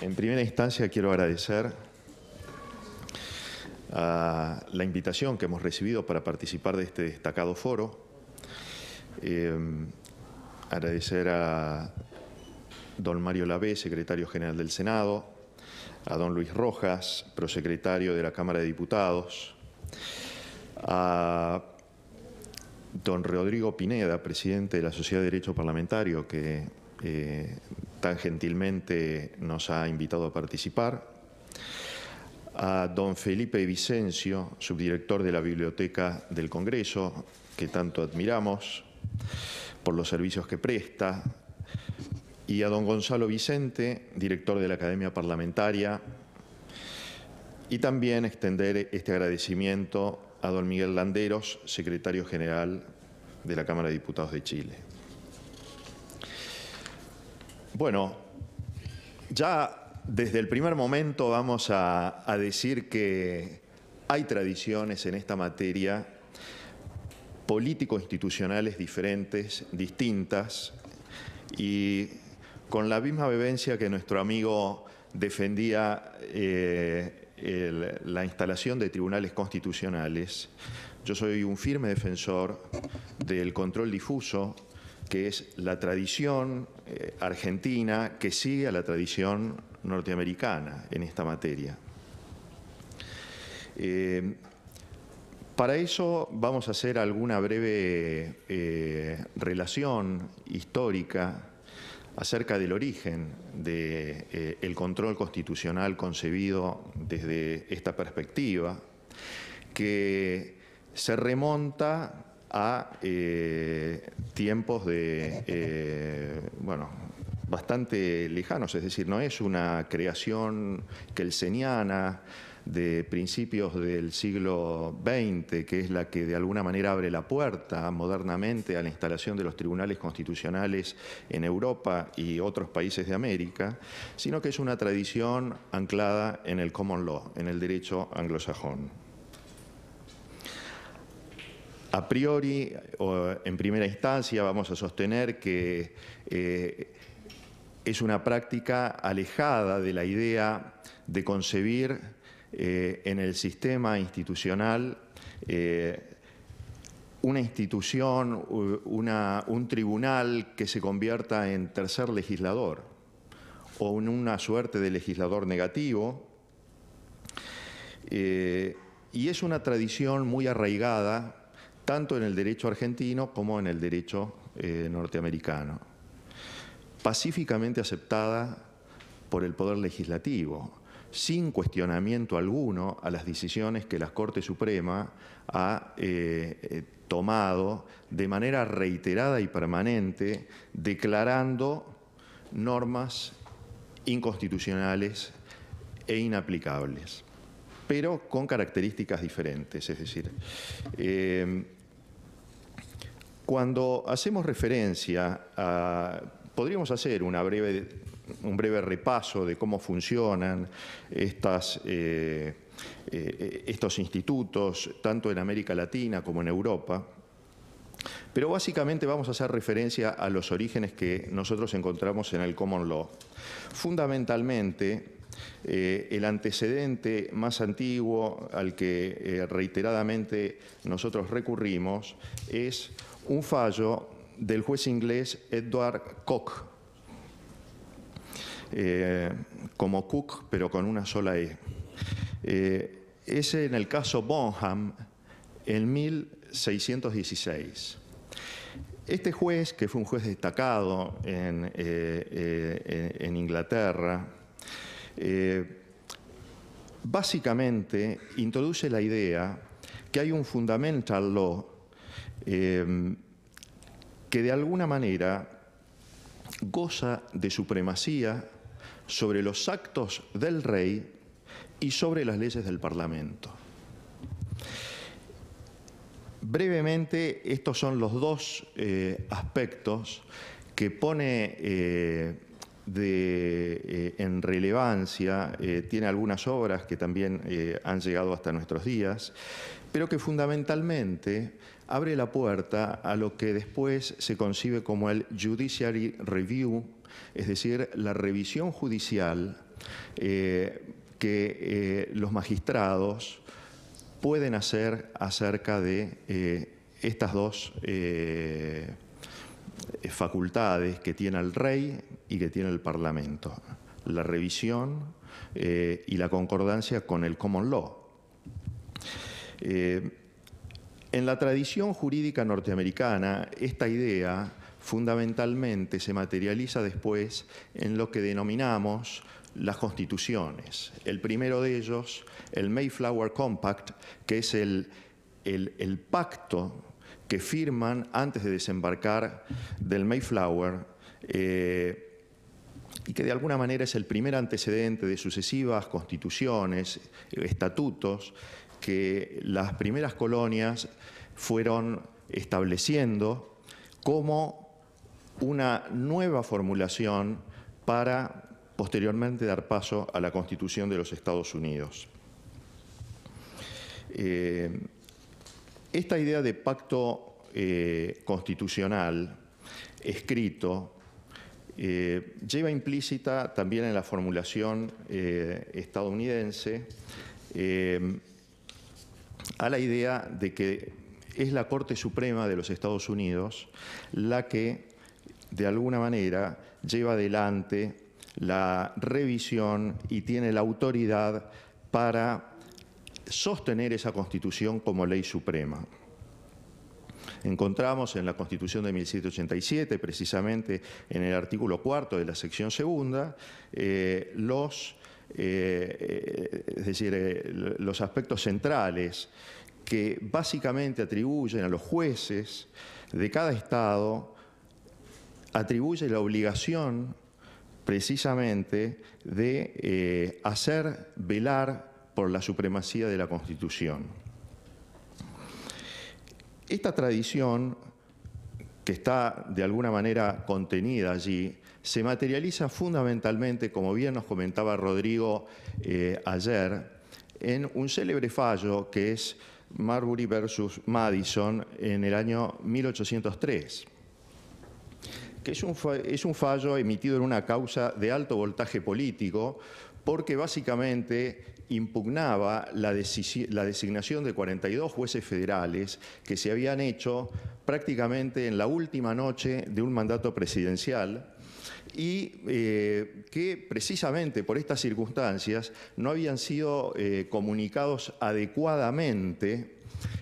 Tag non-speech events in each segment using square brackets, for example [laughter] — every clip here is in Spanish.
en primera instancia quiero agradecer a la invitación que hemos recibido para participar de este destacado foro. Eh, agradecer a don Mario Labé, secretario general del Senado, a don Luis Rojas, prosecretario de la Cámara de Diputados, a don Rodrigo Pineda, presidente de la Sociedad de Derecho Parlamentario, que eh, tan gentilmente nos ha invitado a participar, a don Felipe Vicencio, subdirector de la Biblioteca del Congreso, que tanto admiramos por los servicios que presta, y a don Gonzalo Vicente, director de la Academia Parlamentaria, y también extender este agradecimiento a don Miguel Landeros, secretario general de la Cámara de Diputados de Chile. Bueno, ya desde el primer momento vamos a, decir que hay tradiciones en esta materia político-institucionales diferentes, distintas, y con la misma vivencia que nuestro amigo defendía eh, la instalación de tribunales constitucionales, yo soy un firme defensor del control difuso que es la tradición eh, argentina que sigue a la tradición norteamericana en esta materia. Eh, para eso vamos a hacer alguna breve eh, relación histórica acerca del origen del de, control constitucional concebido desde esta perspectiva, que se remonta a eh, tiempos de, eh, bueno, bastante lejanos, es decir, no es una creación kelseniana de principios del siglo XX, que es la que de alguna manera abre la puerta modernamente a la instalación de los tribunales constitucionales en Europa y otros países de América, sino que es una tradición anclada en el common law, en el derecho anglosajón. A priori, o en primera instancia, vamos a sostener que eh, es una práctica alejada de la idea de concebir eh, en el sistema institucional eh, una institución, un tribunal que se convierta en tercer legislador o en una suerte de legislador negativo. y es una tradición muy arraigada tanto en el derecho argentino como en el derecho eh, norteamericano, pacíficamente aceptada por el Poder Legislativo, sin cuestionamiento alguno a las decisiones que la Corte Suprema ha eh, eh, tomado de manera reiterada y permanente, declarando normas inconstitucionales e inaplicables, pero con características diferentes. Es decir, cuando hacemos referencia a, podríamos hacer un breve repaso de cómo funcionan eh, eh, estos institutos, tanto en América Latina como en Europa, pero básicamente vamos a hacer referencia a los orígenes que nosotros encontramos en el Common Law. Fundamentalmente, eh, el antecedente más antiguo al que reiteradamente nosotros recurrimos es un fallo del juez inglés Edward Koch, eh, como Cook, pero con una sola E. Eh, es en el caso Bonham, en 1616. Este juez, que fue un juez destacado en, eh, Inglaterra, básicamente introduce la idea que hay un fundamental law Em, que de alguna manera goza de supremacía sobre los actos del rey y sobre las leyes del Parlamento. Brevemente, estos son los dos eh, aspectos que pone eh, eh, en relevancia, tiene algunas obras que también han llegado hasta nuestros días, pero que fundamentalmente abre la puerta a lo que después se concibe como el Judiciary Review, es decir, la revisión judicial eh, que eh, los magistrados pueden hacer acerca de eh, estas dos facultades que tiene el rey y que tiene el Parlamento, la revisión y la concordancia con el common law. En la tradición jurídica norteamericana, esta idea fundamentalmente se materializa después en lo que denominamos las constituciones. El primero de ellos, el Mayflower Compact, que es el, pacto que firman antes de desembarcar del Mayflower. Eh, y que de alguna manera es el primer antecedente de sucesivas constituciones, estatutos, que las primeras colonias fueron estableciendo como una nueva formulación para posteriormente dar paso a la Constitución de los Estados Unidos. Eh, esta idea de pacto eh, constitucional escrito eh, lleva implícita también en la formulación estadounidense a la idea de que es la Corte Suprema de los Estados Unidos la que, de alguna manera, lleva adelante la revisión y tiene la autoridad para sostener esa Constitución como ley suprema. Encontramos en la Constitución de 1787, precisamente en el artículo cuarto de la sección segunda, eh, los eh, eh, es decir, eh, los aspectos centrales que básicamente atribuyen a los jueces de cada Estado, atribuye la obligación precisamente de hacer velar por la supremacía de la Constitución. Esta tradición, que está de alguna manera contenida allí, se materializa fundamentalmente, como bien nos comentaba Rodrigo eh, ayer, en un célebre fallo que es Marbury versus Madison en el año 1803, que es un, fallo emitido en una causa de alto voltaje político porque básicamente impugnaba la, designación de 42 jueces federales que se habían hecho prácticamente en la última noche de un mandato presidencial y eh, que precisamente por estas circunstancias no habían sido eh, comunicados adecuadamente.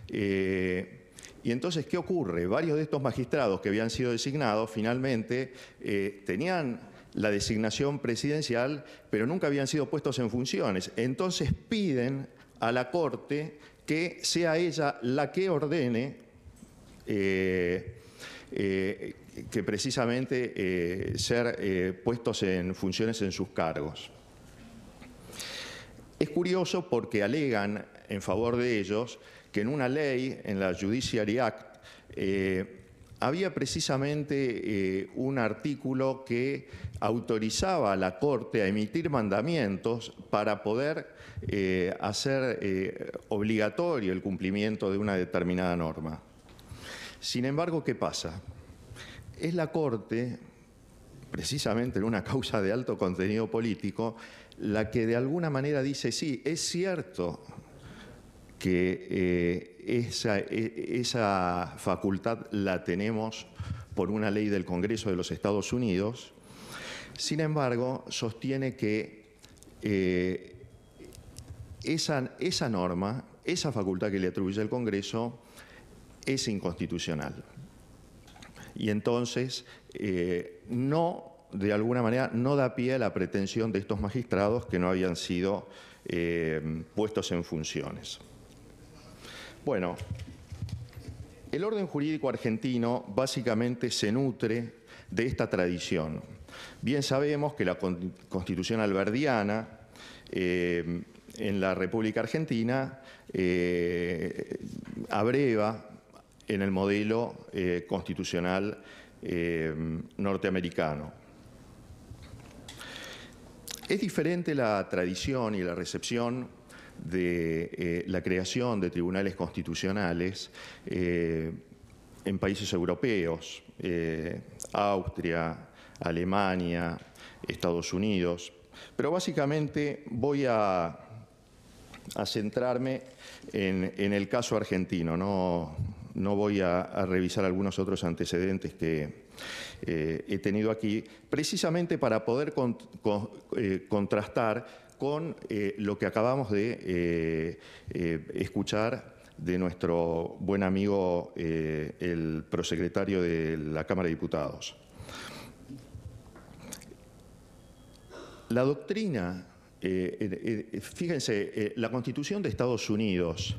Eh, y entonces, ¿qué ocurre? Varios de estos magistrados que habían sido designados finalmente tenían la designación presidencial, pero nunca habían sido puestos en funciones. Entonces piden a la Corte que sea ella la que ordene eh, que precisamente eh, ser eh, puestos en funciones en sus cargos. Es curioso porque alegan en favor de ellos que en una ley, en la Judiciary Act, había precisamente un artículo que autorizaba a la Corte a emitir mandamientos para poder hacer obligatorio el cumplimiento de una determinada norma. Sin embargo, ¿qué pasa? Es la Corte, precisamente en una causa de alto contenido político, la que de alguna manera dice, sí, es cierto que eh, e, esa, facultad la tenemos por una ley del Congreso de los Estados Unidos, sin embargo, sostiene que eh, esa, esa norma, esa facultad que le atribuye el Congreso, es inconstitucional. Y entonces, eh, no, de alguna manera, no da pie a la pretensión de estos magistrados que no habían sido eh, puestos en funciones. Bueno, el orden jurídico argentino básicamente se nutre de esta tradición. Bien sabemos que la constitución alberdiana eh, en la República Argentina abreva en el modelo eh, constitucional eh, norteamericano. Es diferente la tradición y la recepción de eh, la creación de tribunales constitucionales en países europeos, Austria, Alemania, Estados Unidos, pero básicamente voy a, centrarme en, en, el caso argentino, no, no voy a, revisar algunos otros antecedentes que eh, he tenido aquí, precisamente para poder eh, contrastar con eh, lo que acabamos de escuchar de nuestro buen amigo, el prosecretario de la Cámara de Diputados. La doctrina, fíjense, la Constitución de Estados Unidos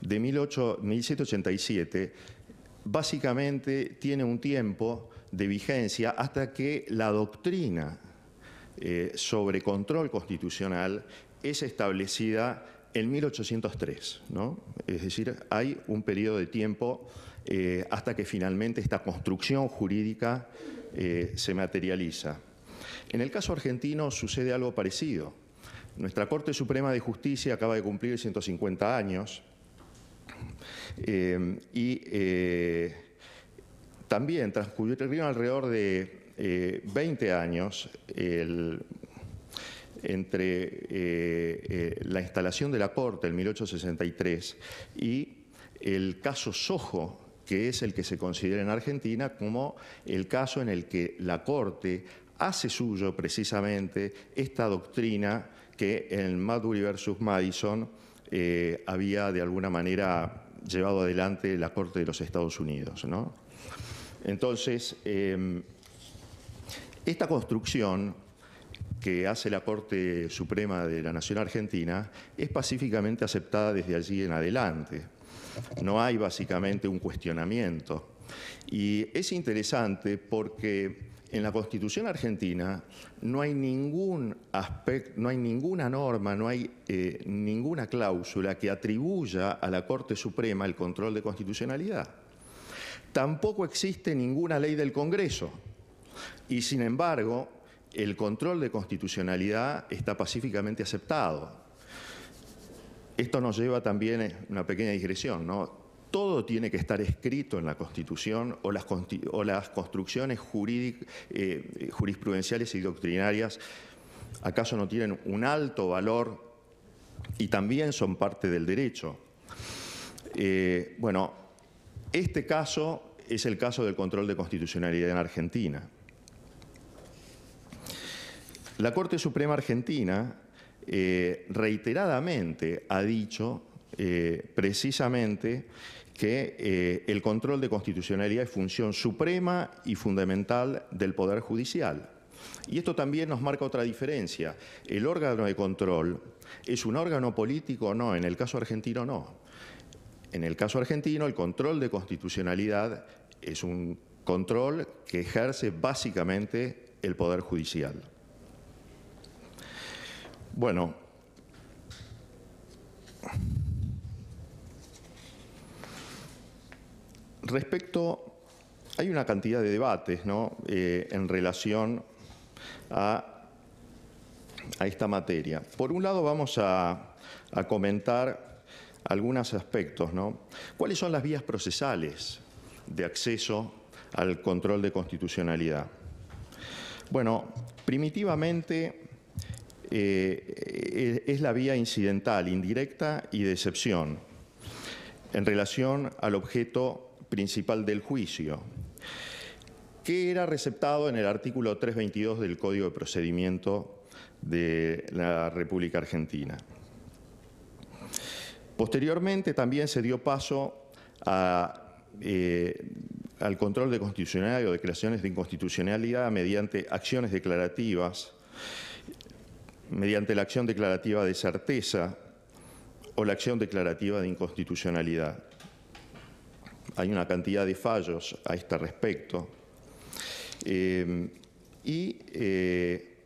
de 1787 básicamente tiene un tiempo de vigencia hasta que la doctrina eh, sobre control constitucional es establecida en 1803. ¿no? Es decir, hay un periodo de tiempo eh, hasta que finalmente esta construcción jurídica eh, se materializa. En el caso argentino sucede algo parecido. Nuestra Corte Suprema de Justicia acaba de cumplir 150 años Em, y eh, también transcurrieron alrededor de 20 eh, años entre eh, la instalación de la Corte en 1863 y el caso Soho que es el que se considera en Argentina como el caso en el que la Corte hace suyo precisamente esta doctrina que en Maduri versus Madison eh, había de alguna manera llevado adelante la Corte de los Estados Unidos. ¿no? Entonces, em, esta construcción que hace la Corte Suprema de la Nación Argentina es pacíficamente aceptada desde allí en adelante. No hay básicamente un cuestionamiento. Y es interesante porque en la Constitución argentina no hay ningún aspecto, no hay ninguna norma, no hay eh, ninguna cláusula que atribuya a la Corte Suprema el control de constitucionalidad. Tampoco existe ninguna ley del Congreso. Y sin embargo, el control de constitucionalidad está pacíficamente aceptado. Esto nos lleva también, a eh, una pequeña digresión, ¿no? todo tiene que estar escrito en la Constitución o las, construcciones eh, jurisprudenciales y doctrinarias acaso no tienen un alto valor y también son parte del derecho. Eh, bueno, este caso es el caso del control de constitucionalidad en Argentina. La Corte Suprema Argentina eh, reiteradamente ha dicho precisamente que eh, el control de constitucionalidad es función suprema y fundamental del Poder Judicial. Y esto también nos marca otra diferencia. El órgano de control es un órgano político o no, en el caso argentino no. En el caso argentino el control de constitucionalidad es un control que ejerce básicamente el Poder Judicial. Bueno, Respecto, hay una cantidad de debates eh, en relación a, esta materia. Por un lado vamos a, comentar algunos aspectos. ¿Cuáles son las vías procesales de acceso al control de constitucionalidad? Bueno, primitivamente eh, es la vía incidental, indirecta y de excepción en relación al objeto principal del juicio, que era receptado en el artículo 322 del Código de Procedimiento de la República Argentina. Posteriormente también se dio paso eh, al control de constitucionalidad o declaraciones de inconstitucionalidad mediante acciones declarativas, mediante la acción declarativa de certeza o la acción declarativa de inconstitucionalidad hay una cantidad de fallos a este respecto. Eh, y eh,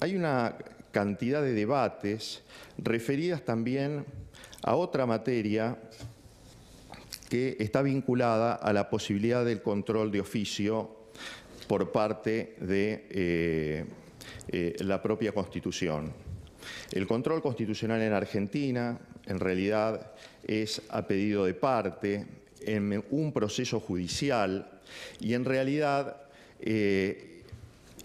hay una cantidad de debates referidas también a otra materia que está vinculada a la posibilidad del control de oficio por parte de eh, la propia Constitución. El control constitucional en Argentina, en realidad, es a pedido de parte, en un proceso judicial, y en realidad, eh,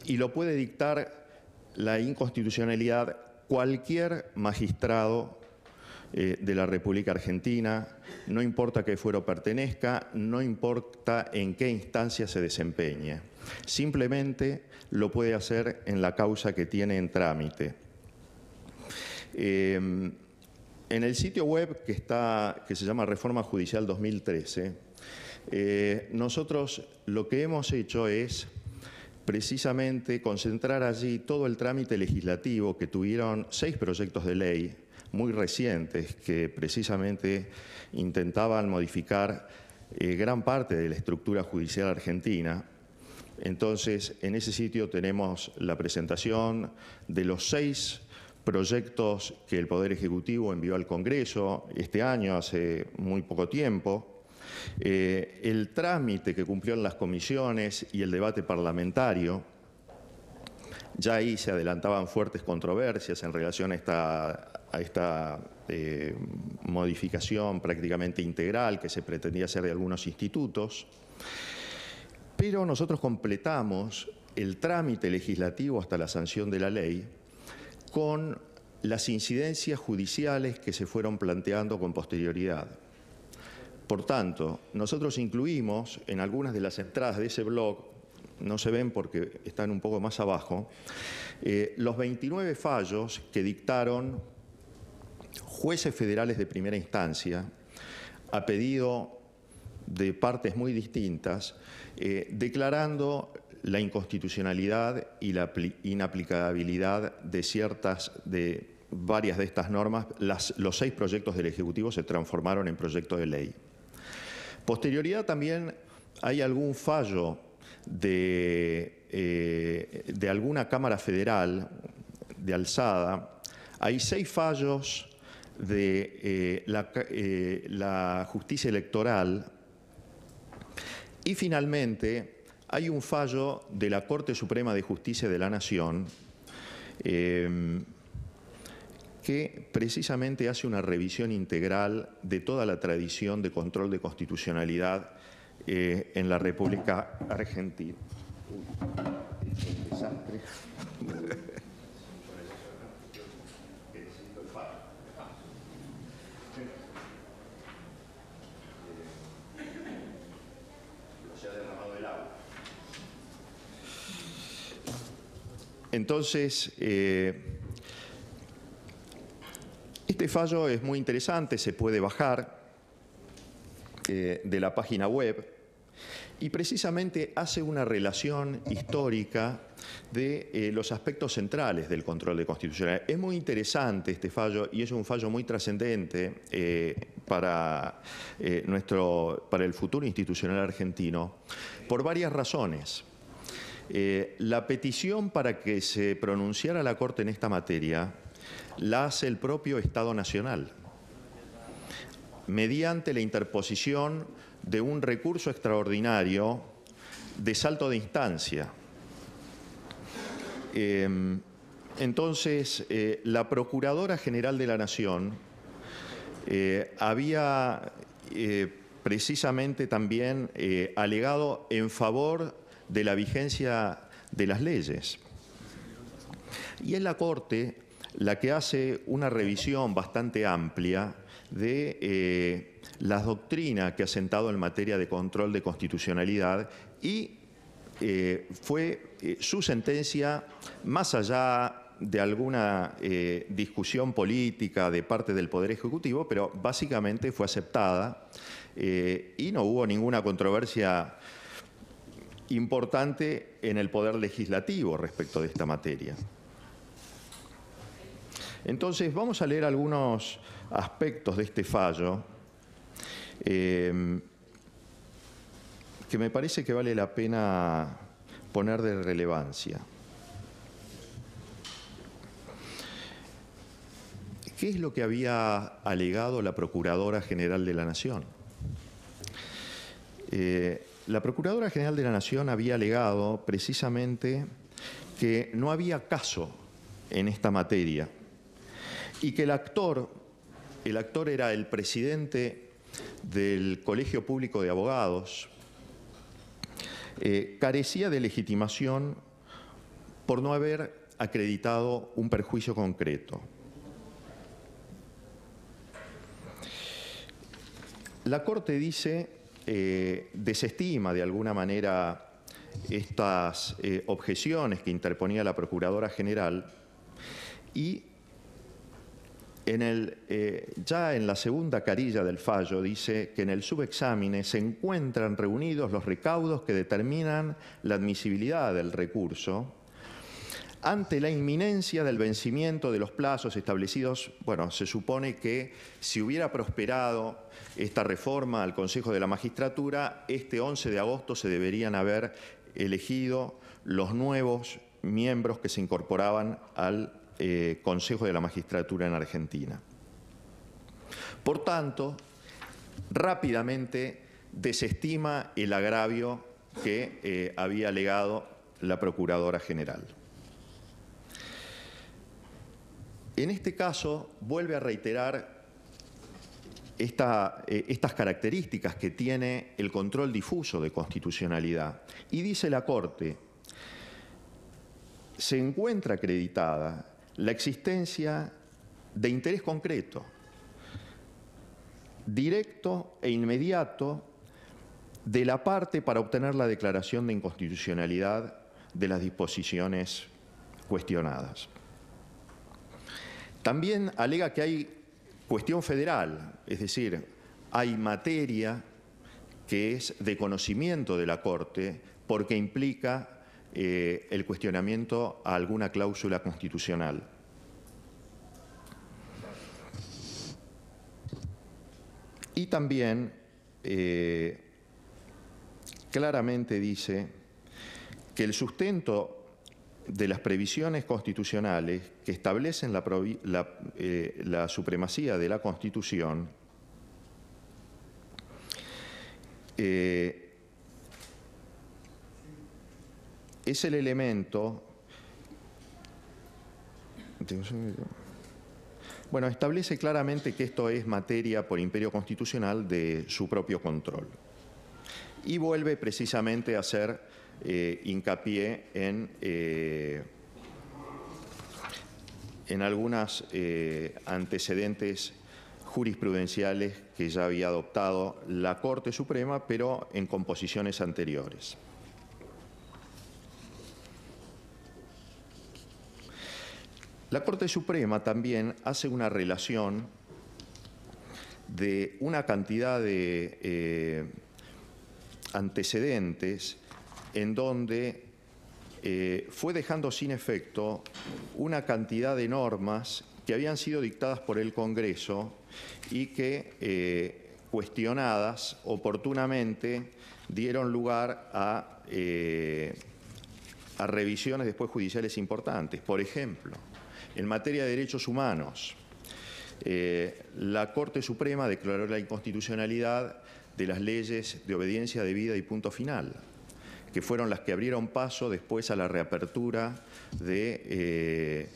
y lo puede dictar la inconstitucionalidad cualquier magistrado eh, de la República Argentina, no importa qué fuero pertenezca, no importa en qué instancia se desempeñe. Simplemente lo puede hacer en la causa que tiene en trámite. Em, en el sitio web que, está, que se llama Reforma Judicial 2013, eh, nosotros lo que hemos hecho es precisamente concentrar allí todo el trámite legislativo que tuvieron seis proyectos de ley muy recientes que precisamente intentaban modificar eh, gran parte de la estructura judicial argentina. Entonces, en ese sitio tenemos la presentación de los seis proyectos que el Poder Ejecutivo envió al Congreso este año, hace muy poco tiempo, eh, el trámite que cumplió en las comisiones y el debate parlamentario. Ya ahí se adelantaban fuertes controversias en relación a esta, eh, modificación prácticamente integral que se pretendía hacer de algunos institutos. Pero nosotros completamos el trámite legislativo hasta la sanción de la ley con las incidencias judiciales que se fueron planteando con posterioridad. Por tanto, nosotros incluimos en algunas de las entradas de ese blog, no se ven porque están un poco más abajo, eh, los 29 fallos que dictaron jueces federales de primera instancia a pedido de partes muy distintas, eh, declarando la inconstitucionalidad y la inaplicabilidad de ciertas, de varias de estas normas, los seis proyectos del Ejecutivo se transformaron en proyectos de ley. Posterioridad también hay algún fallo de, eh, de alguna Cámara Federal de alzada, hay seis fallos de eh, eh, la justicia electoral y finalmente hay un fallo de la Corte Suprema de Justicia de la Nación em, que precisamente hace una revisión integral de toda la tradición de control de constitucionalidad eh, en la República Argentina. Entonces, eh, este fallo es muy interesante, se puede bajar eh, de la página web y precisamente hace una relación histórica de eh, los aspectos centrales del control de constitucional. Es muy interesante este fallo y es un fallo muy trascendente para, nuestro, para el futuro institucional argentino por varias razones. Eh, la petición para que se pronunciara la Corte en esta materia la hace el propio Estado Nacional, mediante la interposición de un recurso extraordinario de salto de instancia. Eh, entonces, eh, la Procuradora General de la Nación había precisamente también alegado en favor de la vigencia de las leyes. Y es la Corte la que hace una revisión bastante amplia de eh, las doctrinas que ha sentado en materia de control de constitucionalidad y eh, fue eh, su sentencia más allá de alguna discusión política de parte del Poder Ejecutivo, pero básicamente fue aceptada y no hubo ninguna controversia importante en el poder legislativo respecto de esta materia. Entonces, vamos a leer algunos aspectos de este fallo eh, que me parece que vale la pena poner de relevancia. ¿Qué es lo que había alegado la Procuradora General de la Nación? Eh, la Procuradora General de la Nación había alegado precisamente que no había caso en esta materia y que el actor, el actor era el presidente del Colegio Público de Abogados, eh, carecía de legitimación por no haber acreditado un perjuicio concreto. La Corte dice eh, desestima de alguna manera estas eh, objeciones que interponía la Procuradora General y eh, ya en la segunda carilla del fallo dice que en el subexámen se encuentran reunidos los recaudos que determinan la admisibilidad del recurso ante la inminencia del vencimiento de los plazos establecidos, bueno, se supone que si hubiera prosperado esta reforma al Consejo de la Magistratura, este 11 de agosto se deberían haber elegido los nuevos miembros que se incorporaban al eh, Consejo de la Magistratura en Argentina. Por tanto, rápidamente desestima el agravio que eh, había alegado la Procuradora General. En este caso, vuelve a reiterar eh, estas características que tiene el control difuso de constitucionalidad. Y dice la Corte, se encuentra acreditada la existencia de interés concreto, directo e inmediato de la parte para obtener la declaración de inconstitucionalidad de las disposiciones cuestionadas. También alega que hay cuestión federal, es decir, hay materia que es de conocimiento de la Corte porque implica eh, el cuestionamiento a alguna cláusula constitucional. Y también eh, claramente dice que el sustento de las previsiones constitucionales que establecen la, eh, supremacía de la Constitución, eh, es el elemento... Bueno, establece claramente que esto es materia por imperio constitucional de su propio control. Y vuelve precisamente a ser eh, hincapié en, eh, en algunos eh, antecedentes jurisprudenciales que ya había adoptado la Corte Suprema, pero en composiciones anteriores. La Corte Suprema también hace una relación de una cantidad de antecedentes en donde eh, fue dejando sin efecto una cantidad de normas que habían sido dictadas por el Congreso y que, eh, cuestionadas oportunamente, dieron lugar a, eh, a revisiones después judiciales importantes. Por ejemplo, en materia de derechos humanos, la Corte Suprema declaró la inconstitucionalidad de las leyes de obediencia debida y punto final que fueron las que abrieron paso después a la reapertura de eh,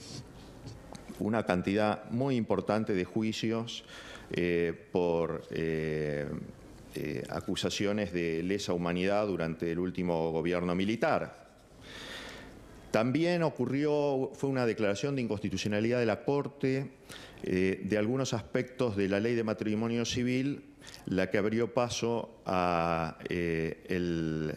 una cantidad muy importante de juicios eh, por eh, acusaciones de lesa humanidad durante el último gobierno militar. También ocurrió, fue una declaración de inconstitucionalidad de la Corte de algunos aspectos de la ley de matrimonio civil, la que abrió paso a el,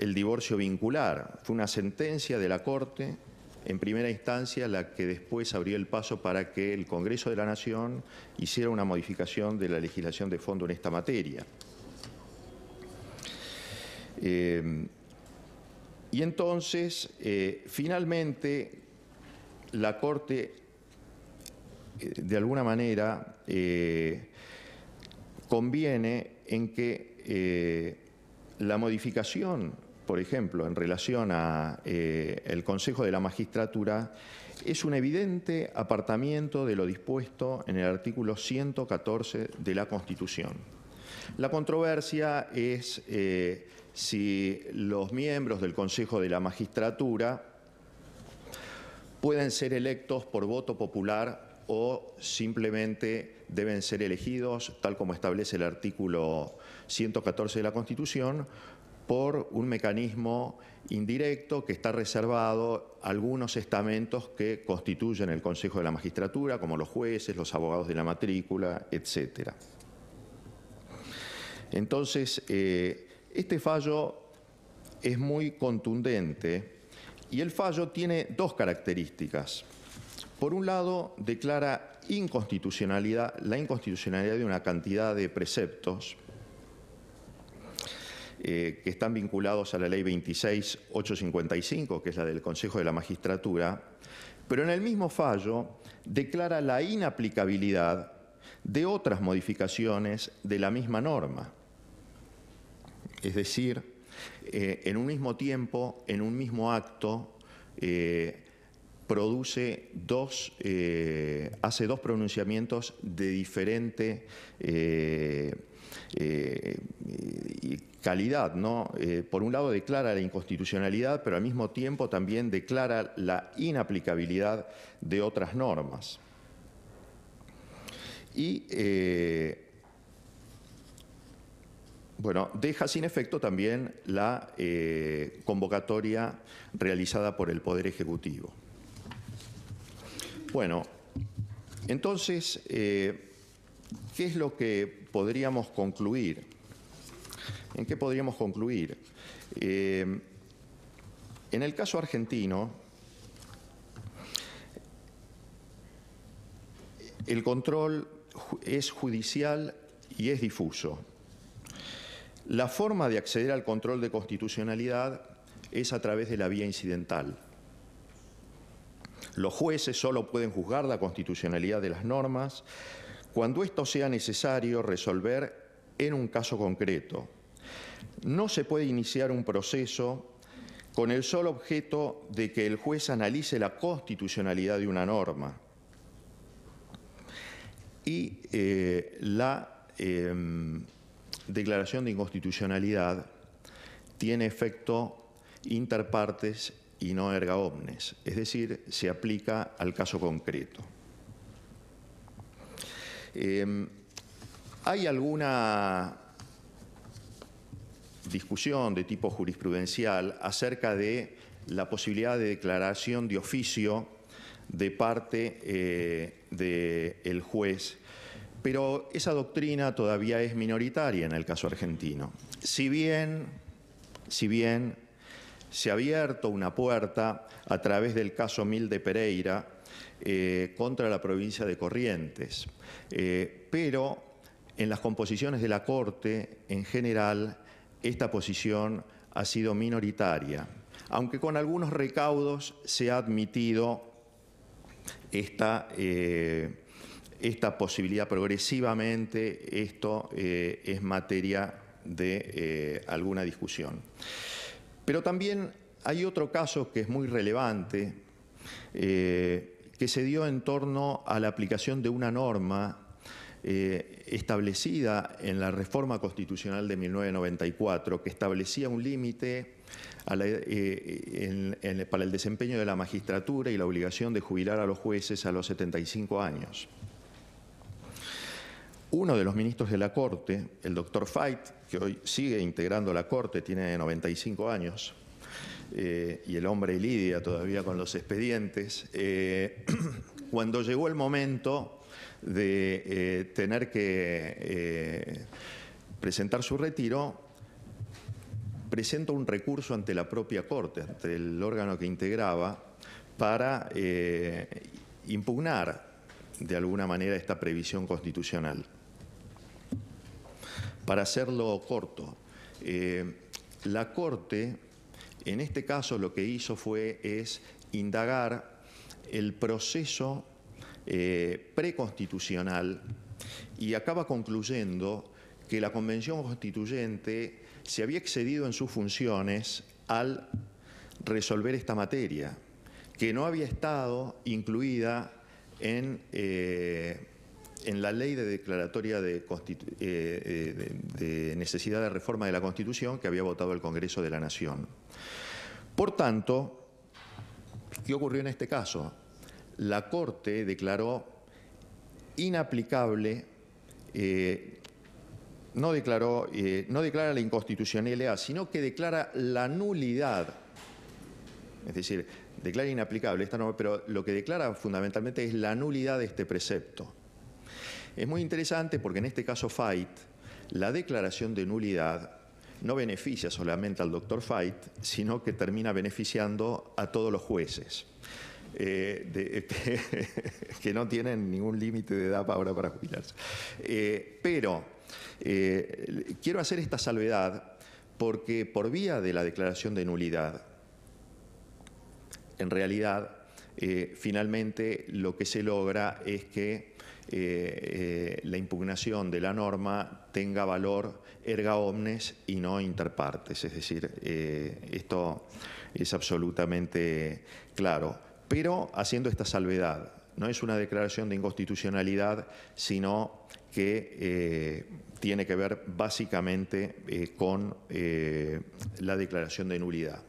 el divorcio vincular. Fue una sentencia de la Corte, en primera instancia, la que después abrió el paso para que el Congreso de la Nación hiciera una modificación de la legislación de fondo en esta materia. Eh, y entonces, eh, finalmente, la Corte, eh, de alguna manera, conviene en que la modificación por ejemplo, en relación al eh, Consejo de la Magistratura, es un evidente apartamiento de lo dispuesto en el artículo 114 de la Constitución. La controversia es eh, si los miembros del Consejo de la Magistratura pueden ser electos por voto popular o simplemente deben ser elegidos, tal como establece el artículo 114 de la Constitución, por un mecanismo indirecto que está reservado a algunos estamentos que constituyen el Consejo de la Magistratura, como los jueces, los abogados de la matrícula, etcétera. Entonces, eh, este fallo es muy contundente y el fallo tiene dos características. Por un lado, declara inconstitucionalidad, la inconstitucionalidad de una cantidad de preceptos eh, que están vinculados a la ley 26855, que es la del Consejo de la Magistratura, pero en el mismo fallo declara la inaplicabilidad de otras modificaciones de la misma norma. Es decir, eh, en un mismo tiempo, en un mismo acto, eh, produce dos, hace dos pronunciamientos de diferente eh, calidad, ¿no? Eh, por un lado declara la inconstitucionalidad, pero al mismo tiempo también declara la inaplicabilidad de otras normas. Y eh, bueno, deja sin efecto también la convocatoria realizada por el Poder Ejecutivo. Bueno, entonces, ¿Qué es lo que podríamos concluir? ¿En qué podríamos concluir? Eh, en el caso argentino, el control es judicial y es difuso. La forma de acceder al control de constitucionalidad es a través de la vía incidental. Los jueces solo pueden juzgar la constitucionalidad de las normas, cuando esto sea necesario resolver en un caso concreto. No se puede iniciar un proceso con el solo objeto de que el juez analice la constitucionalidad de una norma y eh, la em, declaración de inconstitucionalidad tiene efecto interpartes y no erga omnes, es decir, se aplica al caso concreto. Em, ¿Hay alguna discusión de tipo jurisprudencial acerca de la posibilidad de declaración de oficio de parte eh, del juez pero esa doctrina todavía es minoritaria en el caso argentino. Si bien, si bien se ha abierto una puerta a través del caso Mil de Pereira, eh, contra la provincia de Corrientes. Eh, pero en las composiciones de la Corte, en general, esta posición ha sido minoritaria, aunque con algunos recaudos se ha admitido esta, eh, esta posibilidad progresivamente, esto es materia de alguna discusión. Pero también hay otro caso que es muy relevante, que se dio en torno a la aplicación de una norma eh, establecida en la reforma constitucional de 1994 que establecía un límite eh, para el desempeño de la magistratura y la obligación de jubilar a los jueces a los 75 años. Uno de los ministros de la Corte, el doctor Fight, que hoy sigue integrando la Corte, tiene 95 años, eh, y el hombre lidia todavía con los expedientes, eh, [clears throat] cuando llegó el momento de eh, tener que presentar su retiro, presenta un recurso ante la propia Corte, ante el órgano que integraba, para impugnar de alguna manera esta previsión constitucional. Para hacerlo corto, la Corte en este caso lo que hizo fue es indagar el proceso eh, preconstitucional y acaba concluyendo que la Convención Constituyente se había excedido en sus funciones al resolver esta materia, que no había estado incluida en eh, en la ley de declaratoria eh, eh, de, de, necesidad de reforma de la Constitución que había votado el Congreso de la Nación. Por tanto, ¿qué ocurrió en este caso? La Corte declaró inaplicable, eh, no, declaró, no declara la inconstitucionalidad, sino que declara la nulidad, es decir, declara inaplicable, esta norma, pero lo que declara fundamentalmente es la nulidad de este precepto. Es muy interesante porque en este caso Fight, la declaración de nulidad no beneficia solamente al doctor Fight, sino que termina beneficiando a todos los jueces. Eh, este, [laughs] que no tienen ningún límite de edad ahora para jubilarse. Eh, pero eh, quiero hacer esta salvedad porque por vía de la declaración de nulidad, en realidad, finalmente lo que se logra es que eh, eh, la impugnación de la norma tenga valor erga omnes y no interpartes. Es decir, eh, esto es absolutamente claro. Pero haciendo esta salvedad, no es una declaración de inconstitucionalidad, sino que tiene que ver básicamente con la declaración de nulidad.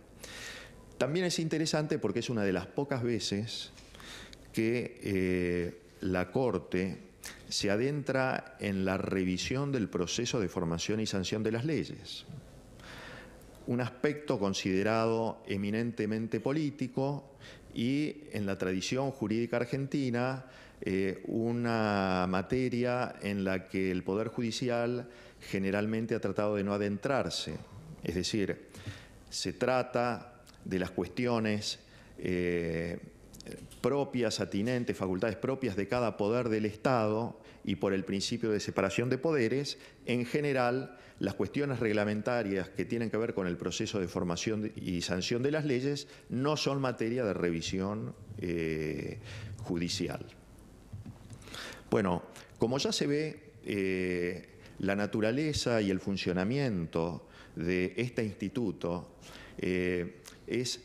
También es interesante porque es una de las pocas veces que la Corte se adentra en la revisión del proceso de formación y sanción de las leyes. Un aspecto considerado eminentemente político y en la tradición jurídica argentina eh, una materia en la que el Poder Judicial generalmente ha tratado de no adentrarse. Es decir, se trata de las cuestiones eh, propias, atinentes, facultades propias de cada poder del Estado y por el principio de separación de poderes, en general las cuestiones reglamentarias que tienen que ver con el proceso de formación y sanción de las leyes no son materia de revisión eh, judicial. Bueno, como ya se ve, eh, la naturaleza y el funcionamiento de este instituto eh, es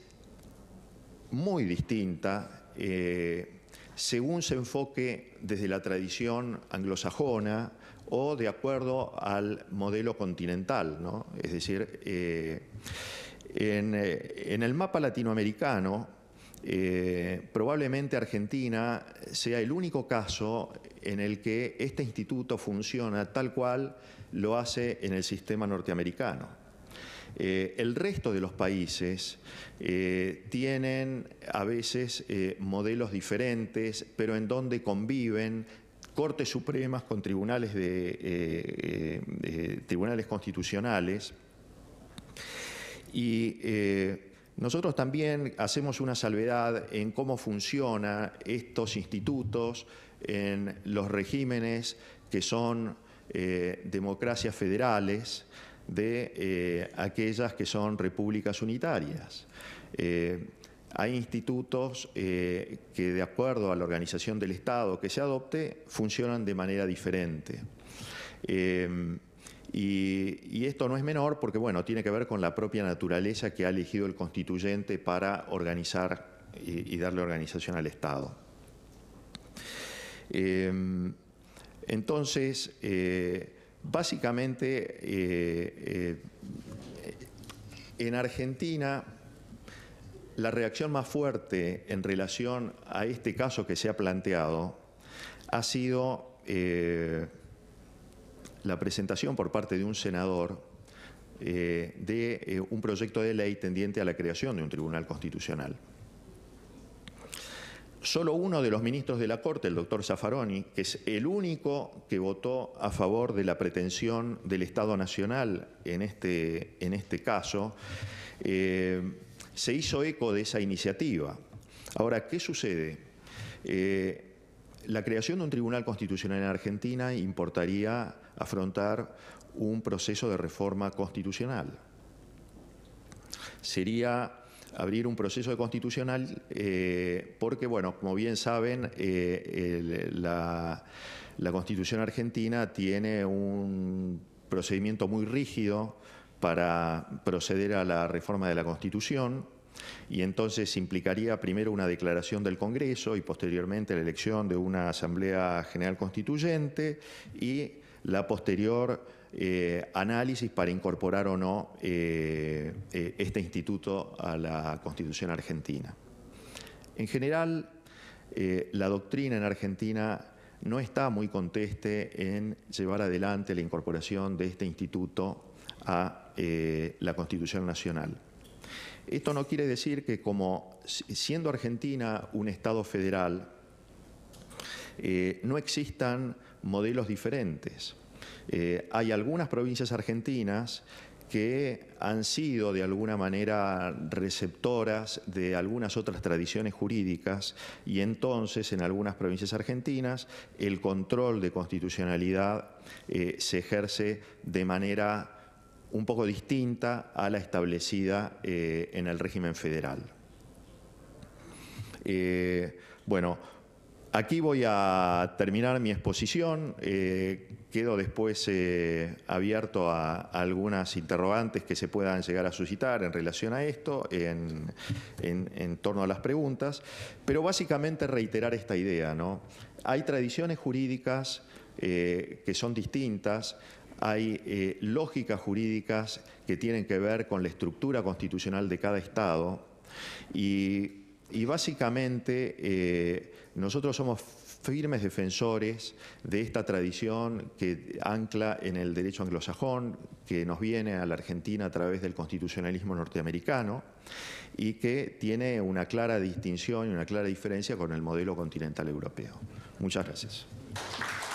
muy distinta eh, según se enfoque desde la tradición anglosajona o de acuerdo al modelo continental. Es decir, eh, eh, en, el mapa latinoamericano, probablemente Argentina sea el único caso en el que este instituto funciona tal cual lo hace en el sistema norteamericano. Eh, el resto de los países eh, tienen a veces eh, modelos diferentes, pero en donde conviven Cortes Supremas con tribunales, tribunales constitucionales. Y nosotros también hacemos una salvedad en cómo funcionan estos institutos en los regímenes que son democracias federales de eh, aquellas que son repúblicas unitarias. Eh, hay institutos eh, que, de acuerdo a la organización del Estado que se adopte, funcionan de manera diferente. Y, esto no es menor porque, bueno, tiene que ver con la propia naturaleza que ha elegido el constituyente para organizar y darle organización al Estado. entonces, Básicamente, eh, eh, en Argentina, la reacción más fuerte en relación a este caso que se ha planteado ha sido eh, la presentación por parte de un senador de un proyecto de ley tendiente a la creación de un tribunal constitucional. Solo uno de los ministros de la Corte, el doctor Zaffaroni, que es el único que votó a favor de la pretensión del Estado Nacional en este, en este caso, eh, se hizo eco de esa iniciativa. Ahora, ¿qué sucede? Eh, la creación de un tribunal constitucional en Argentina importaría afrontar un proceso de reforma constitucional. Sería abrir un proceso constitucional eh, porque, bueno, como bien saben, eh, la, la, Constitución argentina tiene un procedimiento muy rígido para proceder a la reforma de la Constitución y entonces implicaría primero una declaración del Congreso y posteriormente la elección de una Asamblea General Constituyente y la posterior eh, análisis para incorporar o no eh, eh, este instituto a la Constitución argentina. En general, la doctrina en Argentina no está muy conteste en llevar adelante la incorporación de este instituto a la Constitución Nacional. Esto no quiere decir que como siendo Argentina un Estado federal, no existan modelos diferentes. Eh, hay algunas provincias argentinas que han sido de alguna manera receptoras de algunas otras tradiciones jurídicas y entonces en algunas provincias argentinas el control de constitucionalidad eh, se ejerce de manera un poco distinta a la establecida eh, en el régimen federal. bueno, Aquí voy a terminar mi exposición. Eh, quedo después eh, abierto a, algunas interrogantes que se puedan llegar a suscitar en relación a esto, en, torno a las preguntas. Pero básicamente reiterar esta idea. ¿no? Hay tradiciones jurídicas eh, que son distintas, hay lógicas jurídicas que tienen que ver con la estructura constitucional de cada Estado y básicamente nosotros somos firmes defensores de esta tradición que ancla en el derecho anglosajón, que nos viene a la Argentina a través del constitucionalismo norteamericano y que tiene una clara distinción y una clara diferencia con el modelo continental europeo. Muchas gracias.